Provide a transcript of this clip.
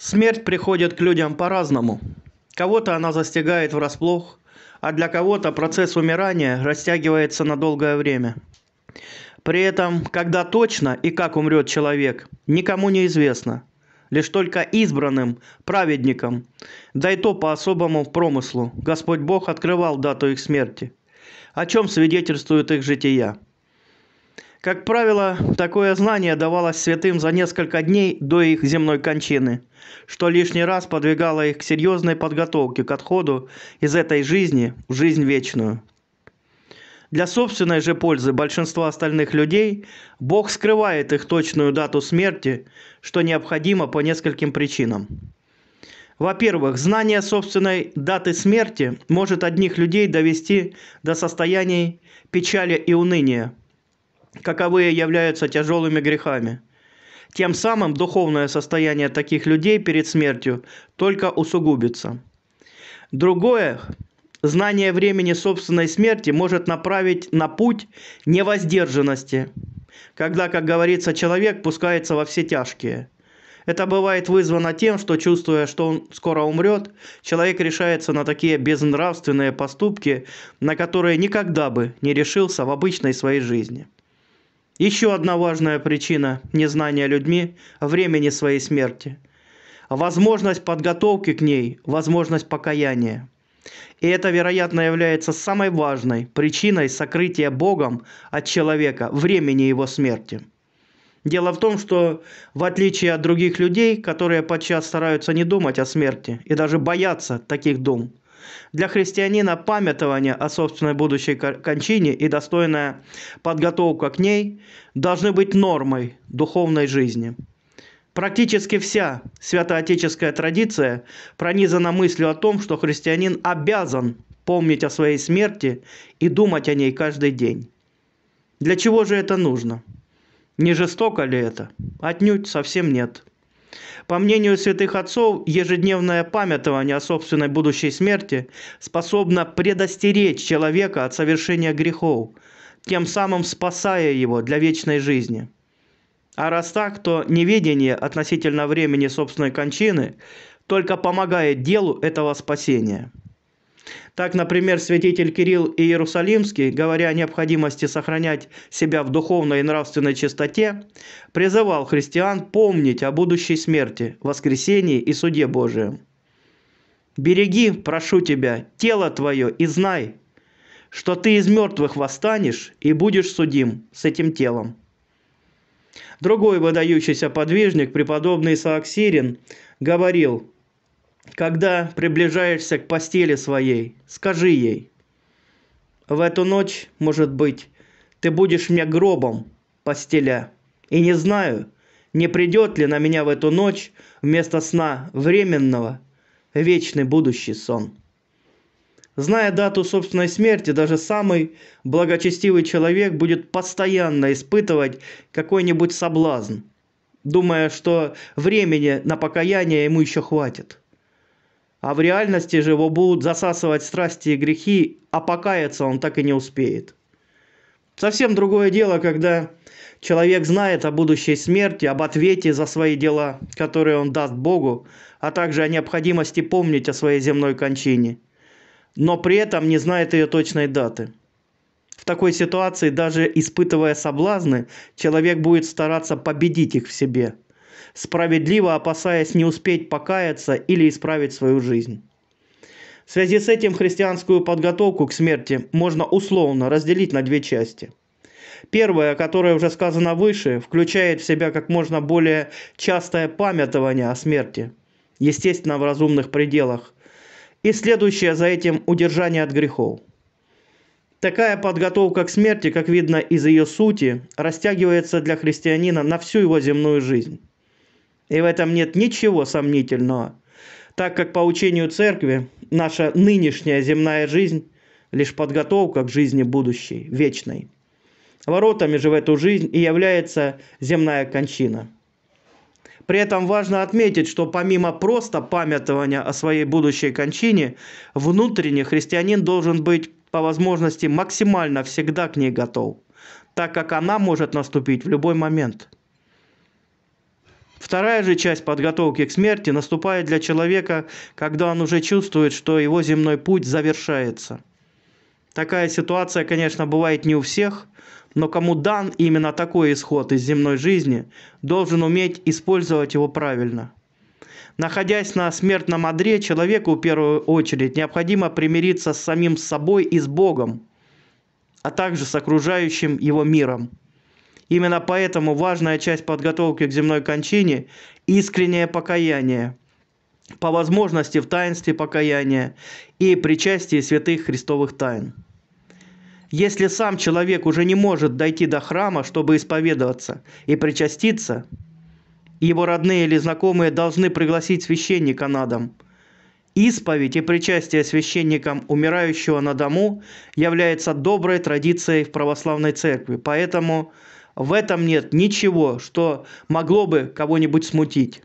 Смерть приходит к людям по-разному. Кого-то она застигает врасплох, а для кого-то процесс умирания растягивается на долгое время. При этом, когда точно и как умрет человек, никому не известно. Лишь только избранным, праведникам, да и то по особому промыслу, Господь Бог открывал дату их смерти, о чем свидетельствуют их жития. Как правило, такое знание давалось святым за несколько дней до их земной кончины, что лишний раз подвигало их к серьезной подготовке к отходу из этой жизни в жизнь вечную. Для собственной же пользы большинства остальных людей Бог скрывает их точную дату смерти, что необходимо по нескольким причинам. Во-первых, знание собственной даты смерти может одних людей довести до состояний печали и уныния – каковые являются тяжелыми грехами. Тем самым духовное состояние таких людей перед смертью только усугубится. Другое Знание времени собственной смерти может направить на путь невоздержанности, когда, как говорится, человек пускается во все тяжкие. Это бывает вызвано тем, что, чувствуя, что он скоро умрет, человек решается на такие безнравственные поступки, на которые никогда бы не решился в обычной своей жизни. Еще одна важная причина незнания людьми – времени своей смерти. Возможность подготовки к ней, возможность покаяния. И это, вероятно, является самой важной причиной сокрытия Богом от человека времени его смерти. Дело в том, что в отличие от других людей, которые подчас стараются не думать о смерти и даже боятся таких дум, для христианина памятование о собственной будущей кончине и достойная подготовка к ней должны быть нормой духовной жизни. Практически вся святоотеческая традиция пронизана мыслью о том, что христианин обязан помнить о своей смерти и думать о ней каждый день. Для чего же это нужно? Не жестоко ли это? Отнюдь совсем нет. По мнению святых отцов, ежедневное памятование о собственной будущей смерти способно предостеречь человека от совершения грехов, тем самым спасая его для вечной жизни. А раз так, то неведение относительно времени собственной кончины только помогает делу этого спасения. Так, например, святитель Кирилл Иерусалимский, говоря о необходимости сохранять себя в духовной и нравственной чистоте, призывал христиан помнить о будущей смерти, воскресении и суде Божием. «Береги, прошу тебя, тело твое и знай, что ты из мертвых восстанешь и будешь судим с этим телом». Другой выдающийся подвижник, преподобный Сааксирин, говорил – когда приближаешься к постели своей, скажи ей, в эту ночь, может быть, ты будешь мне гробом, постеля, и не знаю, не придет ли на меня в эту ночь вместо сна временного вечный будущий сон. Зная дату собственной смерти, даже самый благочестивый человек будет постоянно испытывать какой-нибудь соблазн, думая, что времени на покаяние ему еще хватит. А в реальности же его будут засасывать страсти и грехи, а покаяться он так и не успеет. Совсем другое дело, когда человек знает о будущей смерти, об ответе за свои дела, которые он даст Богу, а также о необходимости помнить о своей земной кончине, но при этом не знает ее точной даты. В такой ситуации, даже испытывая соблазны, человек будет стараться победить их в себе – справедливо опасаясь не успеть покаяться или исправить свою жизнь. В связи с этим христианскую подготовку к смерти можно условно разделить на две части. Первая, которая уже сказано выше, включает в себя как можно более частое памятование о смерти, естественно, в разумных пределах, и следующее за этим удержание от грехов. Такая подготовка к смерти, как видно из ее сути, растягивается для христианина на всю его земную жизнь. И в этом нет ничего сомнительного, так как по учению церкви наша нынешняя земная жизнь – лишь подготовка к жизни будущей, вечной. Воротами же в эту жизнь и является земная кончина. При этом важно отметить, что помимо просто памятования о своей будущей кончине, внутренне христианин должен быть по возможности максимально всегда к ней готов, так как она может наступить в любой момент – Вторая же часть подготовки к смерти наступает для человека, когда он уже чувствует, что его земной путь завершается. Такая ситуация, конечно, бывает не у всех, но кому дан именно такой исход из земной жизни, должен уметь использовать его правильно. Находясь на смертном одре, человеку в первую очередь необходимо примириться с самим собой и с Богом, а также с окружающим его миром. Именно поэтому важная часть подготовки к земной кончине – искреннее покаяние, по возможности в таинстве покаяния и причастии святых христовых тайн. Если сам человек уже не может дойти до храма, чтобы исповедоваться и причаститься, его родные или знакомые должны пригласить священника на дом. Исповедь и причастие священникам умирающего на дому является доброй традицией в православной церкви, поэтому – в этом нет ничего что могло бы кого-нибудь смутить